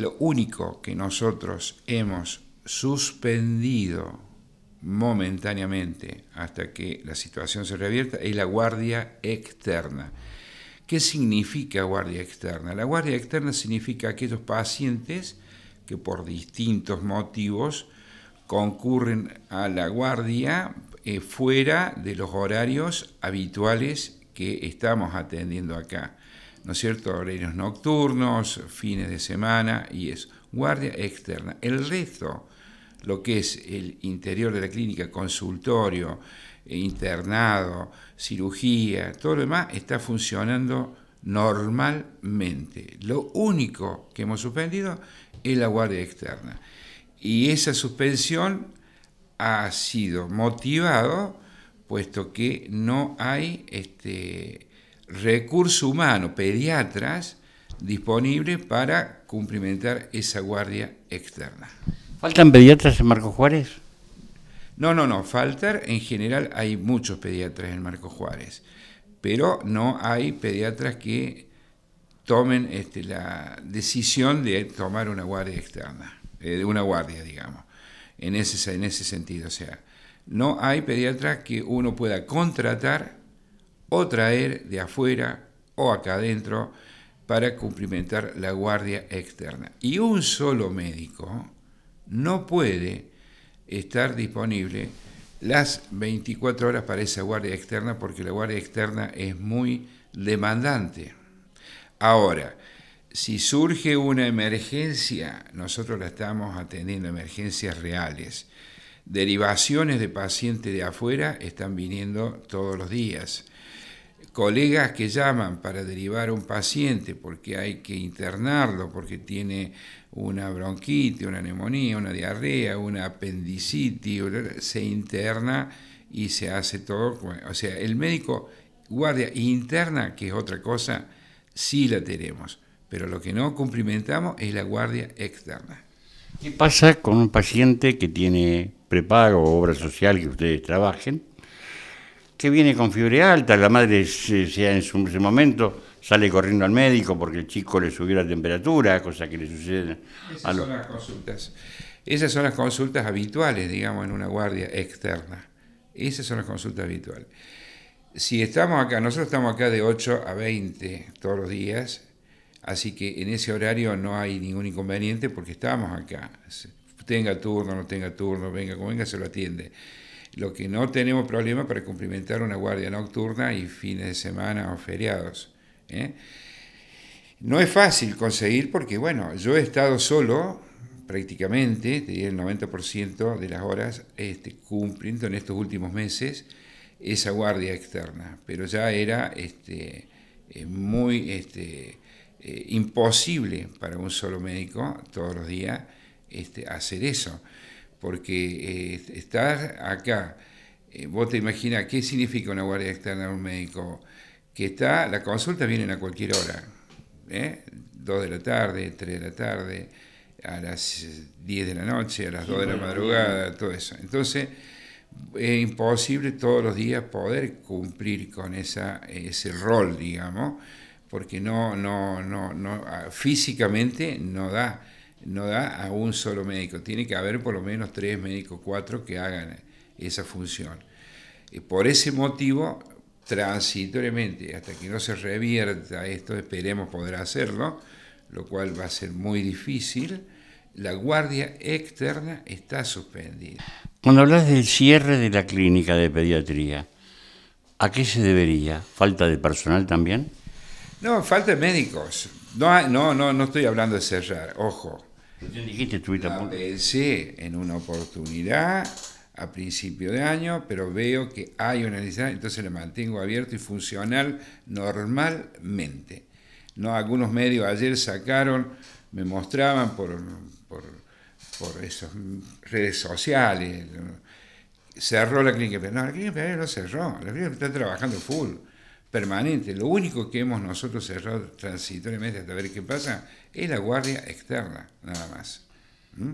Lo único que nosotros hemos suspendido momentáneamente hasta que la situación se revierta es la guardia externa. ¿Qué significa guardia externa? La guardia externa significa aquellos pacientes que por distintos motivos concurren a la guardia eh, fuera de los horarios habituales que estamos atendiendo acá. ¿no es cierto?, horarios nocturnos, fines de semana y es guardia externa. El resto, lo que es el interior de la clínica, consultorio, eh, internado, cirugía, todo lo demás está funcionando normalmente. Lo único que hemos suspendido es la guardia externa. Y esa suspensión ha sido motivado puesto que no hay este, recurso humano, pediatras, disponibles para cumplimentar esa guardia externa. ¿Faltan pediatras en Marco Juárez? No, no, no, faltar en general hay muchos pediatras en Marco Juárez, pero no hay pediatras que tomen este, la decisión de tomar una guardia externa, eh, una guardia, digamos, en ese, en ese sentido. O sea, no hay pediatras que uno pueda contratar o traer de afuera o acá adentro para cumplimentar la guardia externa. Y un solo médico no puede estar disponible las 24 horas para esa guardia externa porque la guardia externa es muy demandante. Ahora, si surge una emergencia, nosotros la estamos atendiendo, emergencias reales. Derivaciones de pacientes de afuera están viniendo todos los días colegas que llaman para derivar a un paciente porque hay que internarlo, porque tiene una bronquitis, una neumonía, una diarrea, una apendicitis, se interna y se hace todo. O sea, el médico guardia e interna, que es otra cosa, sí la tenemos, pero lo que no cumplimentamos es la guardia externa. ¿Qué pasa con un paciente que tiene prepago o obra social que ustedes trabajen? que viene con fiebre alta, la madre sea en su, momento sale corriendo al médico porque el chico le subió la temperatura, cosa que le suceden. Esas a Son las consultas. Esas son las consultas habituales, digamos, en una guardia externa. Esas son las consultas habituales. Si estamos acá, nosotros estamos acá de 8 a 20 todos los días, así que en ese horario no hay ningún inconveniente porque estamos acá. Tenga turno, no tenga turno, venga, como venga, se lo atiende lo que no tenemos problema para cumplimentar una guardia nocturna y fines de semana o feriados. ¿eh? No es fácil conseguir porque, bueno, yo he estado solo prácticamente, diría el 90% de las horas, este, cumpliendo en estos últimos meses esa guardia externa, pero ya era este, eh, muy este, eh, imposible para un solo médico todos los días hacer eso porque eh, estar acá. Eh, vos te imaginas qué significa una guardia externa de un médico, que está, la consulta viene a cualquier hora, ¿eh? 2 de la tarde, 3 de la tarde, a las 10 de la noche, a las 2 de la madrugada, todo eso. Entonces, es imposible todos los días poder cumplir con esa, ese rol, digamos, porque no, no, no, no, ah, físicamente no da no da a un solo médico, tiene que haber por lo menos tres médicos, cuatro que hagan esa función. Y por ese motivo, transitoriamente, hasta que no se revierta esto, esperemos poder hacerlo, lo cual va a ser muy difícil, la guardia externa está suspendida. Cuando hablas del cierre de la clínica de pediatría, ¿a qué se debería? ¿Falta de personal también? No, falta de médicos. No, no, no, no estoy hablando de cerrar, ojo dijiste, pensé en una oportunidad a principio de año, pero veo que hay una necesidad, entonces la mantengo abierto y funcional normalmente. No, algunos medios ayer sacaron, me mostraban por, por, esas redes sociales, cerró la clínica, pero no, la clínica no cerró, la clínica está trabajando full permanente. Lo único que hemos nosotros cerrado transitoriamente hasta ver qué pasa es la guardia externa, nada más. ¿Mm?